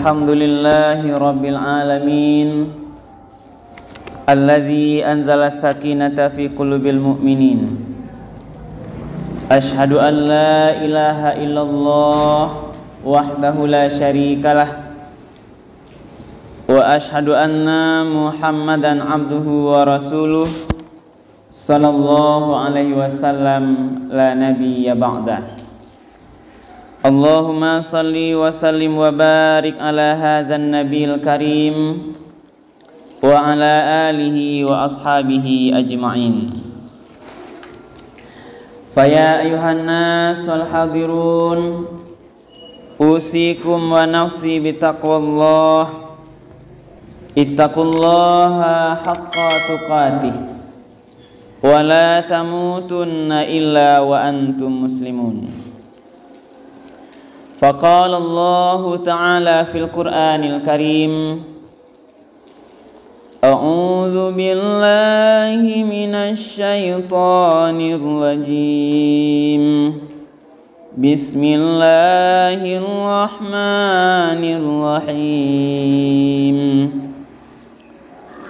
Alhamdulillahi Rabbil Alamin Alladhi anzala sakinata ilaha illallah Wahdahu la Wa ashadu anna muhammadan abduhu wa rasuluh Sallallahu alaihi wasallam La nabiya ba'dah Allahumma salli wa sallim wa barik ala hadzal nabiyil karim wa ala alihi wa ashabihi ajma'in Faya ayuhan nas wal hadirun Usikum wa nafsi bitaqwallah Ittaqullaha haqqa tuqatih Wa la tamutunna illa wa antum muslimun فقال الله تعالى في القرآن الكريم أعوذ بالله من الشيطان الرجيم بسم الله الرحمن الرحيم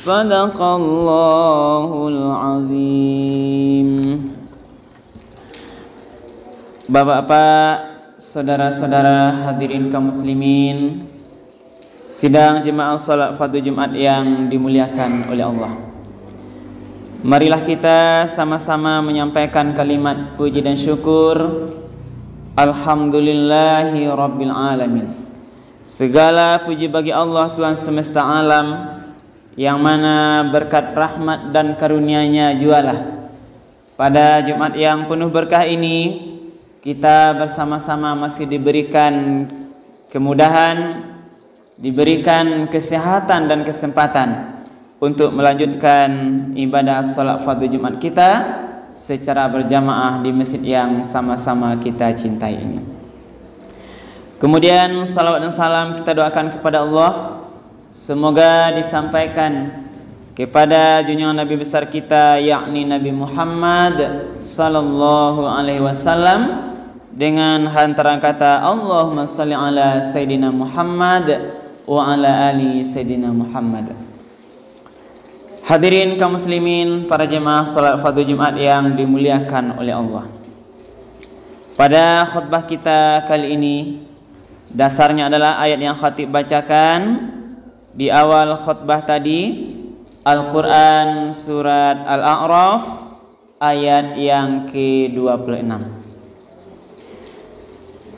صدق الله العظيم Bapak-bapak, saudara-saudara hadirin kaum muslimin, sidang jemaah salat fardu Jumat yang dimuliakan oleh Allah. Marilah kita sama-sama menyampaikan kalimat puji dan syukur Alhamdulillahi Rabbil Alamin Segala puji bagi Allah Tuhan semesta alam yang mana berkat rahmat dan karunia-Nya jualah. Pada Jumat yang penuh berkah ini, kita bersama-sama masih diberikan kemudahan, diberikan kesehatan dan kesempatan untuk melanjutkan ibadah salat fardu Jumat kita secara berjamaah di masjid yang sama-sama kita cintai ini. Kemudian salawat dan salam kita doakan kepada Allah Semoga disampaikan kepada junjungan Nabi besar kita yakni Nabi Muhammad sallallahu alaihi wasallam dengan hantaran kata Allahumma salli ala sayyidina Muhammad wa ala ali sayyidina Muhammad. Hadirin kaum muslimin, para jemaah salat fardu Jumat yang dimuliakan oleh Allah. Pada khutbah kita kali ini dasarnya adalah ayat yang khatib bacakan di awal khutbah tadi Al-Quran Surat Al-A'raf ayat yang ke-26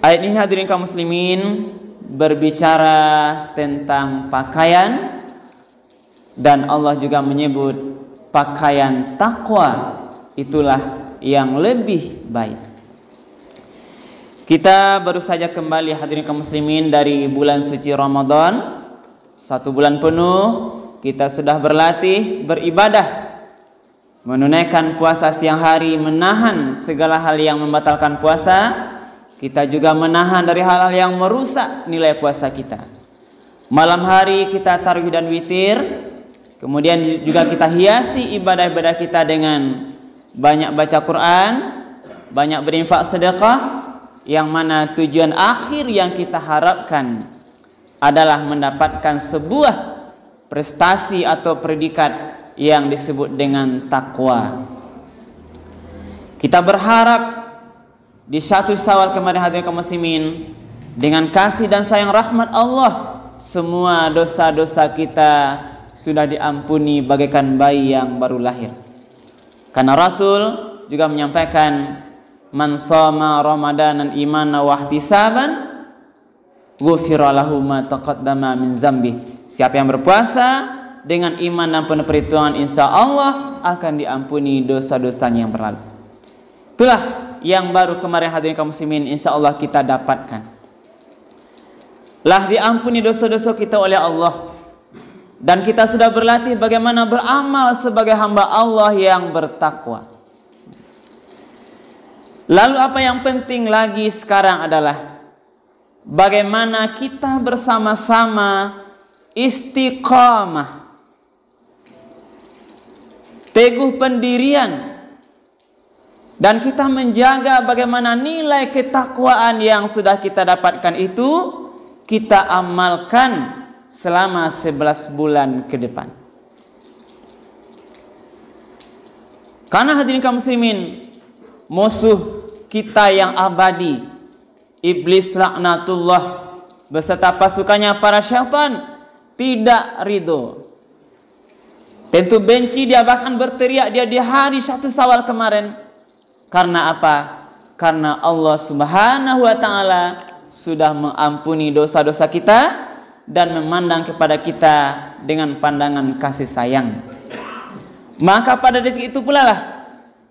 Ayat ini hadirin kaum muslimin berbicara tentang pakaian dan Allah juga menyebut pakaian takwa itulah yang lebih baik. Kita baru saja kembali hadirin kaum muslimin dari bulan suci Ramadan satu bulan penuh kita sudah berlatih beribadah menunaikan puasa siang hari, menahan segala hal yang membatalkan puasa. Kita juga menahan dari hal-hal yang merusak nilai puasa kita. Malam hari kita tarwih dan witir. Kemudian juga kita hiasi ibadah-ibadah kita dengan banyak baca Quran, banyak berinfak sedekah yang mana tujuan akhir yang kita harapkan adalah mendapatkan sebuah prestasi atau predikat yang disebut dengan takwa. Kita berharap di satu Syawal kemarin hadir kaum muslimin dengan kasih dan sayang rahmat Allah semua dosa-dosa kita sudah diampuni bagaikan bayi yang baru lahir. Karena Rasul juga menyampaikan man shoma ramadanan imana wahtisaban Siapa yang berpuasa dengan iman dan penuh perhitungan insya Allah akan diampuni dosa-dosanya yang berlalu. Itulah yang baru kemarin hadirin kaum muslimin insya Allah kita dapatkan. Lah diampuni dosa-dosa kita oleh Allah dan kita sudah berlatih bagaimana beramal sebagai hamba Allah yang bertakwa. Lalu apa yang penting lagi sekarang adalah bagaimana kita bersama-sama istiqamah teguh pendirian dan kita menjaga bagaimana nilai ketakwaan yang sudah kita dapatkan itu kita amalkan selama 11 bulan ke depan. Karena hadirin kaum muslimin, musuh kita yang abadi iblis laknatullah beserta pasukannya para syaitan tidak ridho tentu benci dia bahkan berteriak dia di hari satu sawal kemarin karena apa? karena Allah subhanahu wa ta'ala sudah mengampuni dosa-dosa kita dan memandang kepada kita dengan pandangan kasih sayang maka pada detik itu pula lah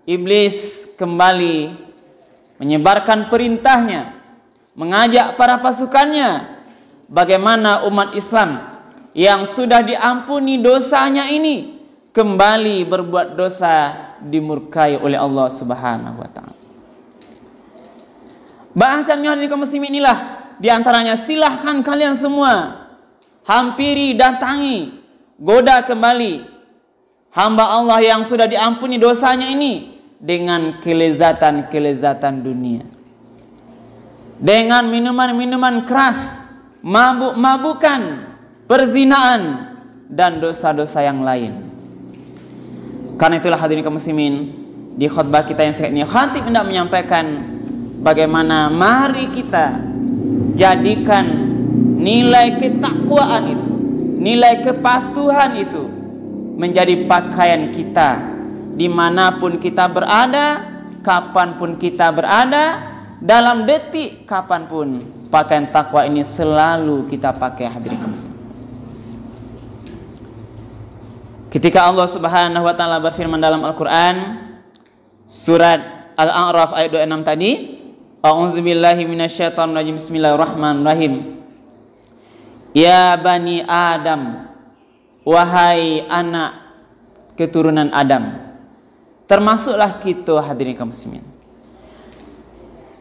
iblis kembali menyebarkan perintahnya mengajak para pasukannya bagaimana umat Islam yang sudah diampuni dosanya ini kembali berbuat dosa dimurkai oleh Allah Subhanahu wa taala. Bahasan Yohanes kaum muslimin inilah di antaranya silahkan kalian semua hampiri datangi goda kembali hamba Allah yang sudah diampuni dosanya ini dengan kelezatan-kelezatan dunia dengan minuman-minuman keras, mabuk-mabukan, perzinaan dan dosa-dosa yang lain. Karena itulah hadirin kaum muslimin, di khutbah kita yang sekarang ini khatib hendak menyampaikan bagaimana mari kita jadikan nilai ketakwaan itu, nilai kepatuhan itu menjadi pakaian kita dimanapun kita berada, kapanpun kita berada, dalam detik kapanpun pakaian takwa ini selalu kita pakai hadirin muslim ketika Allah Subhanahu wa taala berfirman dalam Al-Qur'an surat Al-A'raf ayat 26 tadi A'udzubillahi minasyaitonirrajim Bismillahirrahmanirrahim Ya bani Adam wahai anak keturunan Adam termasuklah kita hadirin kaum muslimin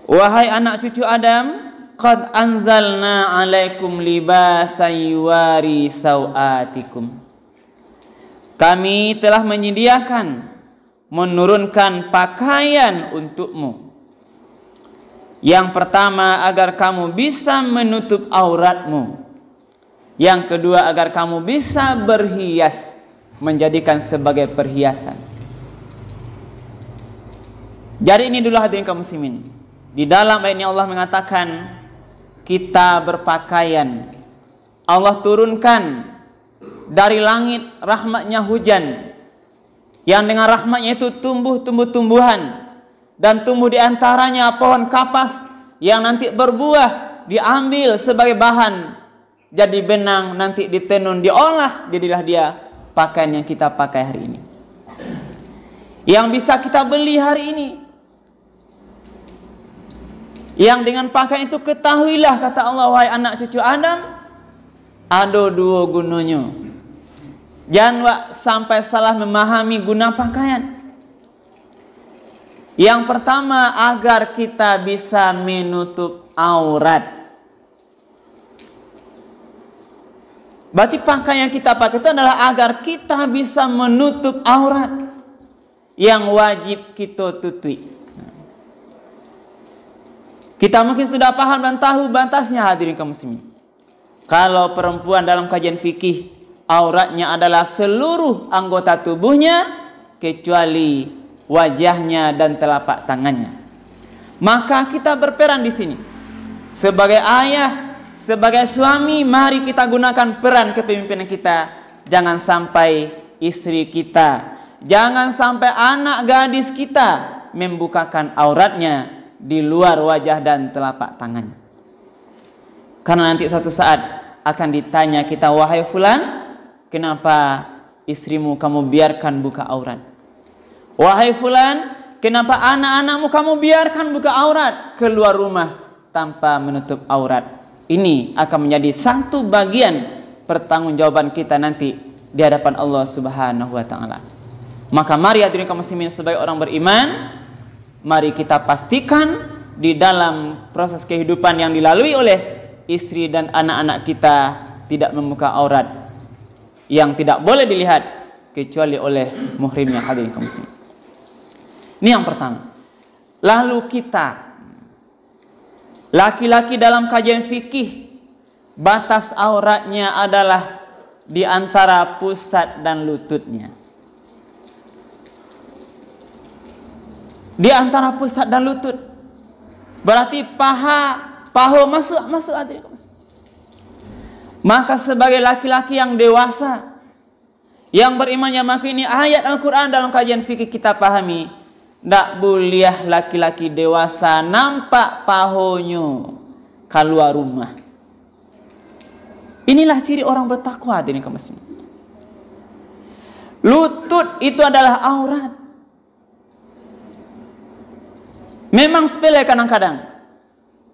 Wahai anak cucu Adam, qad anzalna alaikum libasan yuwari sawatikum. Kami telah menyediakan menurunkan pakaian untukmu. Yang pertama agar kamu bisa menutup auratmu. Yang kedua agar kamu bisa berhias menjadikan sebagai perhiasan. Jadi ini dulu hadirin kaum muslimin. Di dalam ini Allah mengatakan kita berpakaian. Allah turunkan dari langit rahmatnya hujan yang dengan rahmatnya itu tumbuh tumbuh-tumbuhan dan tumbuh di antaranya pohon kapas yang nanti berbuah diambil sebagai bahan jadi benang nanti ditenun diolah jadilah dia pakaian yang kita pakai hari ini yang bisa kita beli hari ini yang dengan pakaian itu ketahuilah kata Allah wahai anak cucu Adam ada dua gunanya. Jangan sampai salah memahami guna pakaian. Yang pertama agar kita bisa menutup aurat. Berarti pakaian yang kita pakai itu adalah agar kita bisa menutup aurat yang wajib kita tutupi. Kita mungkin sudah paham dan tahu batasnya hadirin kaum muslimin. Kalau perempuan dalam kajian fikih auratnya adalah seluruh anggota tubuhnya kecuali wajahnya dan telapak tangannya. Maka kita berperan di sini. Sebagai ayah, sebagai suami, mari kita gunakan peran kepemimpinan kita. Jangan sampai istri kita, jangan sampai anak gadis kita membukakan auratnya di luar wajah dan telapak tangannya. Karena nanti suatu saat akan ditanya kita, wahai fulan, kenapa istrimu kamu biarkan buka aurat? Wahai fulan, kenapa anak-anakmu kamu biarkan buka aurat keluar rumah tanpa menutup aurat? Ini akan menjadi satu bagian pertanggungjawaban kita nanti di hadapan Allah Subhanahu wa taala. Maka mari hadirin kaum muslimin sebagai orang beriman, Mari kita pastikan di dalam proses kehidupan yang dilalui oleh istri dan anak-anak kita tidak membuka aurat yang tidak boleh dilihat kecuali oleh muhrimnya hadirin kaum komisi. Ini yang pertama. Lalu kita laki-laki dalam kajian fikih batas auratnya adalah di antara pusat dan lututnya. di antara pusat dan lutut. Berarti paha paha masuk masuk hati. Maka sebagai laki-laki yang dewasa yang beriman yang ini ayat Al-Quran dalam kajian fikih kita pahami. Tak boleh laki-laki dewasa nampak pahonyo keluar rumah. Inilah ciri orang bertakwa hati ini muslimin. Lutut itu adalah aurat. Memang sepele kadang-kadang.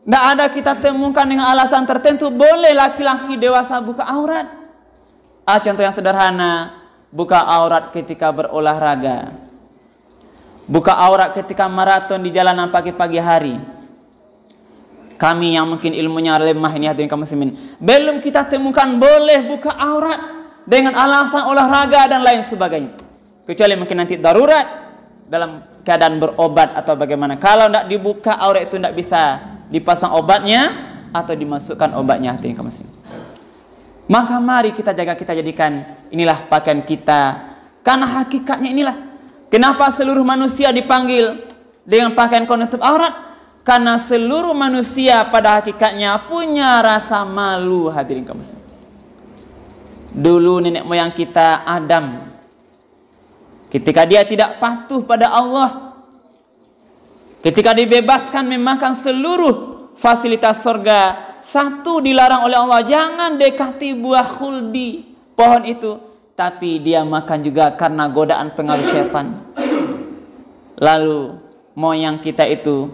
Tidak ada kita temukan dengan alasan tertentu boleh laki-laki dewasa buka aurat. Ah, contoh yang sederhana, buka aurat ketika berolahraga. Buka aurat ketika maraton di jalanan pagi-pagi hari. Kami yang mungkin ilmunya lemah ini hadirin kaum muslimin. Belum kita temukan boleh buka aurat dengan alasan olahraga dan lain sebagainya. Kecuali mungkin nanti darurat dalam keadaan berobat atau bagaimana. Kalau tidak dibuka aurat itu tidak bisa dipasang obatnya atau dimasukkan obatnya hati ke mesin. Maka mari kita jaga kita jadikan inilah pakaian kita karena hakikatnya inilah. Kenapa seluruh manusia dipanggil dengan pakaian penutup aurat? Karena seluruh manusia pada hakikatnya punya rasa malu hadirin kaum semua Dulu nenek moyang kita Adam Ketika dia tidak patuh pada Allah, ketika dibebaskan memakan seluruh fasilitas surga, satu dilarang oleh Allah, jangan dekati buah khuldi pohon itu, tapi dia makan juga karena godaan pengaruh setan. Lalu moyang kita itu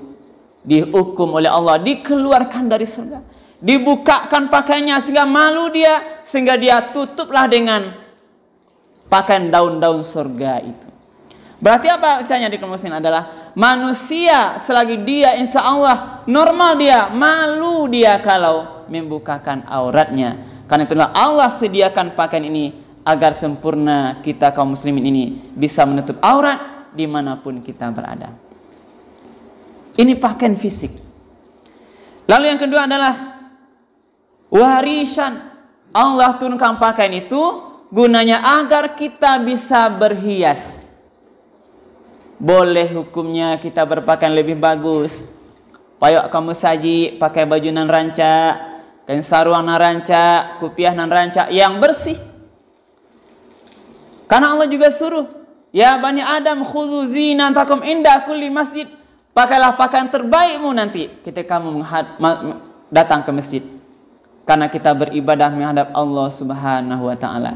dihukum oleh Allah, dikeluarkan dari surga, dibukakan pakainya sehingga malu dia, sehingga dia tutuplah dengan Pakaian daun-daun surga itu. Berarti apa kita di muslim adalah manusia selagi dia insya Allah normal dia malu dia kalau membukakan auratnya. Karena itulah Allah sediakan pakaian ini agar sempurna kita kaum muslimin ini bisa menutup aurat dimanapun kita berada. Ini pakaian fisik. Lalu yang kedua adalah warisan. Allah turunkan pakaian itu gunanya agar kita bisa berhias. Boleh hukumnya kita berpakaian lebih bagus. Payok kamu saji pakai baju nan rancak, kain sarung nan rancak, kupiah nan rancak yang bersih. Karena Allah juga suruh, ya Bani Adam khudzu zinatakum indah kulli masjid. Pakailah pakaian terbaikmu nanti kita kamu datang ke masjid. Karena kita beribadah menghadap Allah Subhanahu wa taala.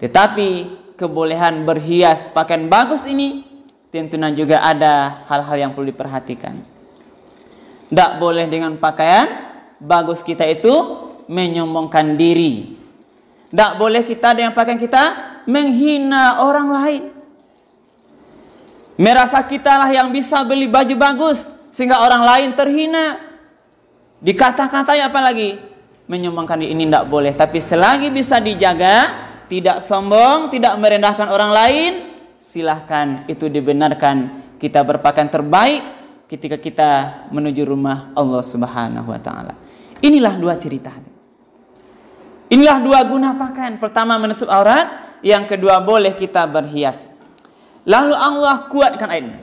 Tetapi kebolehan berhias pakaian bagus ini tentunya juga ada hal-hal yang perlu diperhatikan. Tidak boleh dengan pakaian bagus kita itu menyombongkan diri. Tidak boleh kita dengan pakaian kita menghina orang lain. Merasa kitalah yang bisa beli baju bagus sehingga orang lain terhina. dikata apa lagi menyombongkan diri ini tidak boleh. Tapi selagi bisa dijaga, tidak sombong, tidak merendahkan orang lain, silahkan itu dibenarkan. Kita berpakaian terbaik ketika kita menuju rumah Allah Subhanahu wa taala. Inilah dua cerita. Inilah dua guna pakaian. Pertama menutup aurat, yang kedua boleh kita berhias. Lalu Allah kuatkan ayat ini.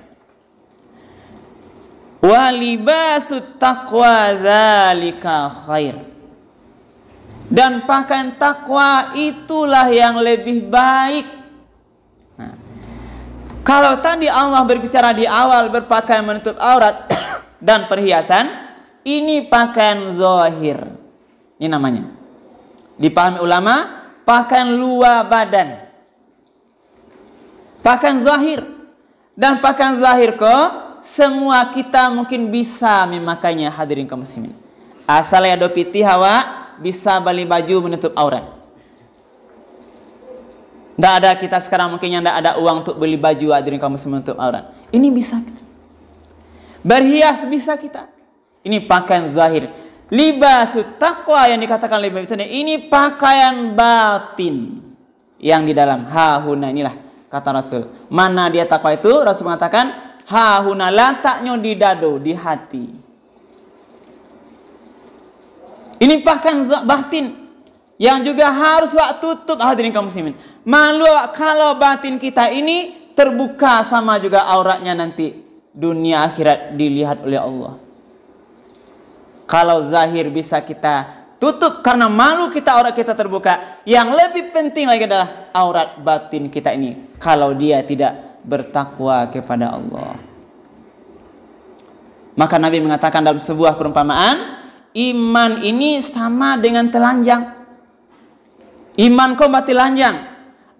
Walibasut taqwa zalika khair dan pakaian takwa itulah yang lebih baik. Nah, kalau tadi Allah berbicara di awal berpakaian menutup aurat dan perhiasan, ini pakaian zohir. Ini namanya. Dipahami ulama, pakaian luar badan. Pakaian zahir. Dan pakaian zahir kok, semua kita mungkin bisa memakainya hadirin kaum muslimin. Asal ya dopiti hawa bisa beli baju menutup aurat. Tidak ada kita sekarang mungkin yang tidak ada uang untuk beli baju hadirin kamu menutup aurat. Ini bisa kita. Berhias bisa kita. Ini pakaian zahir. Libasu taqwa yang dikatakan lebih itu ini pakaian batin yang di dalam hahuna inilah kata Rasul. Mana dia takwa itu? Rasul mengatakan hahuna letaknya di dado, di hati. Ini bahkan zat batin yang juga harus wak tutup hadirin kaum muslimin. Malu kalau batin kita ini terbuka sama juga auratnya nanti dunia akhirat dilihat oleh Allah. Kalau zahir bisa kita tutup karena malu kita aurat kita terbuka. Yang lebih penting lagi adalah aurat batin kita ini kalau dia tidak bertakwa kepada Allah. Maka Nabi mengatakan dalam sebuah perumpamaan, iman ini sama dengan telanjang. Iman kau mati telanjang.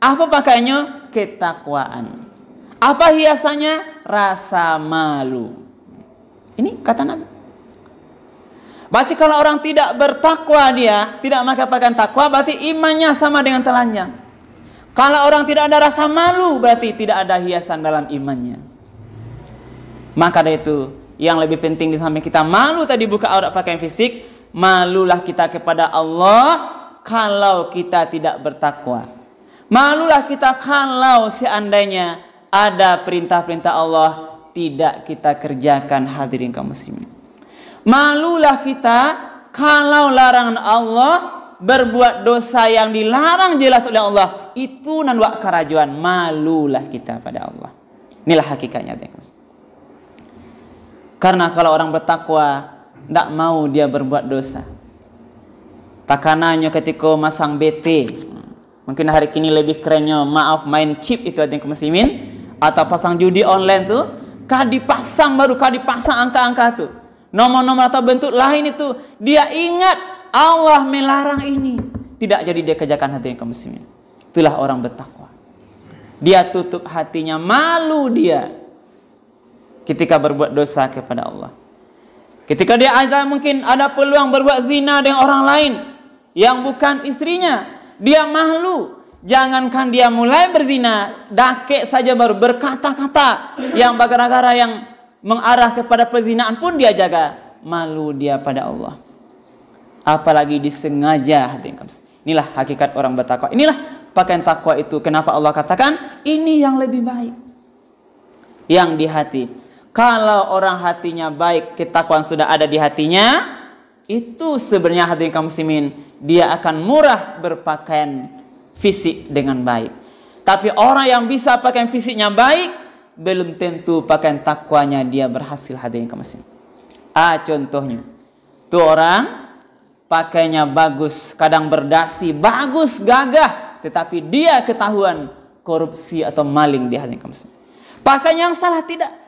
Apa pakainya? Ketakwaan. Apa hiasannya? Rasa malu. Ini kata Nabi. Berarti kalau orang tidak bertakwa dia, tidak maka pakaian takwa, berarti imannya sama dengan telanjang. Kalau orang tidak ada rasa malu, berarti tidak ada hiasan dalam imannya. Maka dari itu, yang lebih penting di samping kita malu tadi buka aurat pakaian fisik, malulah kita kepada Allah kalau kita tidak bertakwa. Malulah kita kalau seandainya ada perintah-perintah Allah tidak kita kerjakan hadirin kaum muslimin. Malulah kita kalau larangan Allah berbuat dosa yang dilarang jelas oleh Allah itu nanwa kerajuan malulah kita pada Allah. Inilah hakikatnya. Karena kalau orang bertakwa tidak mau dia berbuat dosa. Takananya ketika masang BT, mungkin hari kini lebih kerennya maaf main chip itu ada yang muslimin atau pasang judi online tuh, kah dipasang baru kah dipasang angka-angka tuh. Nomor-nomor atau bentuk lain itu dia ingat Allah melarang ini. Tidak jadi dia kerjakan hati yang ke Itulah orang bertakwa. Dia tutup hatinya, malu dia ketika berbuat dosa kepada Allah. Ketika dia ada mungkin ada peluang berbuat zina dengan orang lain yang bukan istrinya, dia malu. Jangankan dia mulai berzina, dakek saja baru berkata-kata yang gara-gara yang mengarah kepada perzinaan pun dia jaga malu dia pada Allah. Apalagi disengaja hati Inilah hakikat orang bertakwa. Inilah pakaian takwa itu. Kenapa Allah katakan ini yang lebih baik yang di hati. Kalau orang hatinya baik, ketakuan sudah ada di hatinya, itu sebenarnya hati yang kaum muslimin dia akan murah berpakaian fisik dengan baik. Tapi orang yang bisa pakai fisiknya baik, belum tentu pakaian takwanya dia berhasil hadirin kaum muslimin. Ah contohnya, tuh orang pakainya bagus, kadang berdasi, bagus, gagah, tetapi dia ketahuan korupsi atau maling di hadirin kaum muslimin. Pakaian yang salah tidak,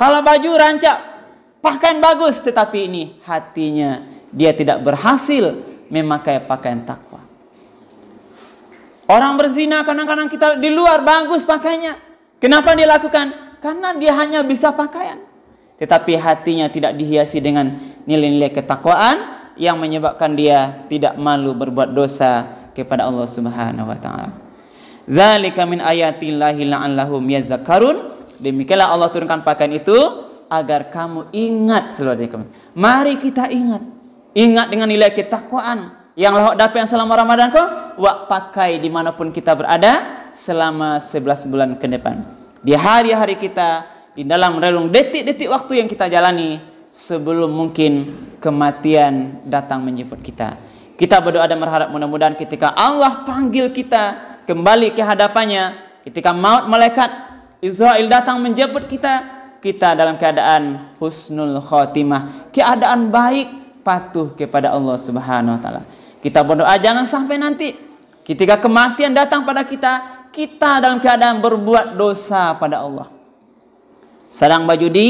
kalau baju rancak, pakaian bagus, tetapi ini hatinya dia tidak berhasil memakai pakaian takwa. Orang berzina kadang-kadang kita di luar bagus pakainya. Kenapa dia lakukan? Karena dia hanya bisa pakaian. Tetapi hatinya tidak dihiasi dengan nilai-nilai ketakwaan yang menyebabkan dia tidak malu berbuat dosa kepada Allah Subhanahu wa taala. Zalika min ayatillahi la'allahum yazakkarun. Demikianlah Allah turunkan pakaian itu agar kamu ingat seluruh Mari kita ingat. Ingat dengan nilai ketakwaan yang lahok dapat yang selama Ramadan kok wak pakai dimanapun kita berada selama 11 bulan ke depan. Di hari-hari kita di dalam relung detik-detik waktu yang kita jalani sebelum mungkin kematian datang menjemput kita. Kita berdoa dan berharap mudah-mudahan ketika Allah panggil kita kembali ke hadapannya, ketika maut malaikat Israel datang menjemput kita, kita dalam keadaan husnul khotimah, keadaan baik patuh kepada Allah Subhanahu wa taala. Kita berdoa jangan sampai nanti ketika kematian datang pada kita, kita dalam keadaan berbuat dosa pada Allah. Sedang berjudi,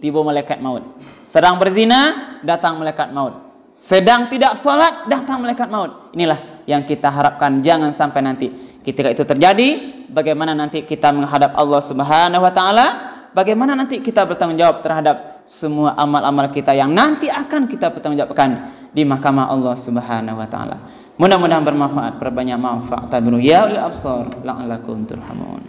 tiba malaikat maut. Sedang berzina, datang malaikat maut. Sedang tidak sholat, datang malaikat maut. Inilah yang kita harapkan jangan sampai nanti Ketika itu terjadi, bagaimana nanti kita menghadap Allah Subhanahu wa taala? Bagaimana nanti kita bertanggung jawab terhadap semua amal-amal kita yang nanti akan kita bertanggung jawabkan di mahkamah Allah Subhanahu wa taala. Mudah-mudahan bermanfaat, perbanyak manfaat. Tabiru ya ul absar la'allakum turhamun.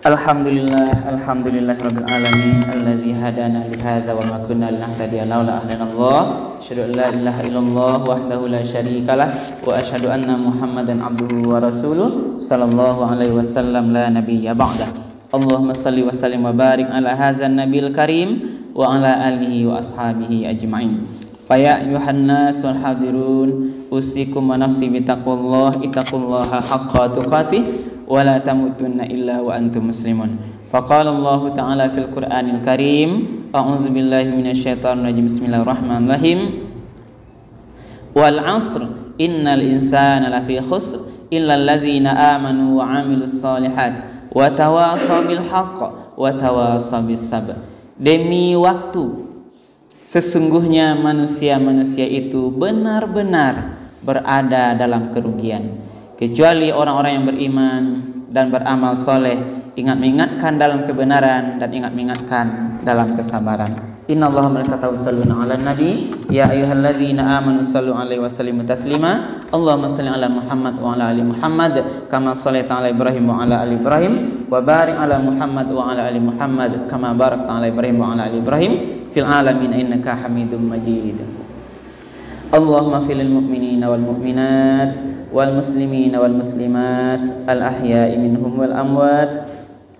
Alhamdulillah, Alhamdulillah Rabbil Alamin Alladhi hadana lihada wa makunna linahtadiya laula ahdan Allah Asyadu an la ilaha illallah wahdahu la syarikalah Wa asyadu anna muhammadan abduhu wa rasuluh Sallallahu alaihi wasallam la nabiyya ba'dah Allahumma salli wa sallim wa barik ala hazan nabil karim Wa ala alihi wa ashabihi ajma'in Faya yuhannas wal hadirun Usikum wa nafsi bitaqullah Itaqullah haqqa tuqatih ولا تموتن إلا وأنتم مسلمون فقال الله تعالى في القرآن الكريم أعوذ بالله من الشيطان الرجيم بسم الله الرحمن الرحيم والعصر إن الإنسان لفي خسر إلا الذين آمنوا وعملوا الصالحات وتواصوا بالحق وتواصوا بالصبر demi waktu sesungguhnya manusia-manusia itu benar-benar berada dalam kerugian kecuali orang-orang yang beriman dan beramal soleh ingat mengingatkan dalam kebenaran dan ingat mengingatkan dalam kesabaran. Inna Allah mereka salluna ala nabi ya ayyuhalladzina amanu sallu alaihi wa sallimu taslima. Allahumma salli ala Muhammad wa ala ali Muhammad kama shallaita ala Ibrahim wa ala ali Ibrahim wa barik ala Muhammad wa ala ali Muhammad kama barakta ala Ibrahim wa ala ali Ibrahim fil alamin innaka Hamidum Majid. اللهم اغفر للمؤمنين والمؤمنات والمسلمين والمسلمات الأحياء منهم والأموات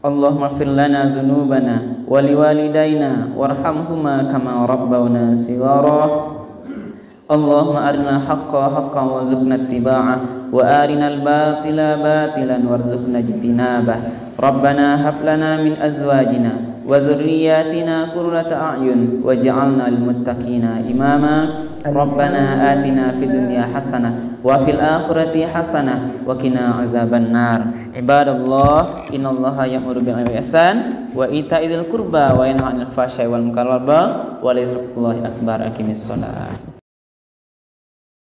اللهم اغفر لنا ذنوبنا ولوالدينا وارحمهما كما ربونا صغارا اللهم أرنا حقا حقا وارزقنا اتباعه وأرنا الباطل باطلا وارزقنا اجتنابه ربنا هب لنا من أزواجنا وذرياتنا قرة أعين واجعلنا للمتقين إماما ربنا آتنا في الدنيا حسنة وفي الآخرة حسنة وقنا عذاب النار عباد الله إن الله يأمر بالعدل والإحسان وإيتاء ذي القربى وينهى عن الفحشاء والمنكر والبغي ولذكر الله أكبر أقم الصلاة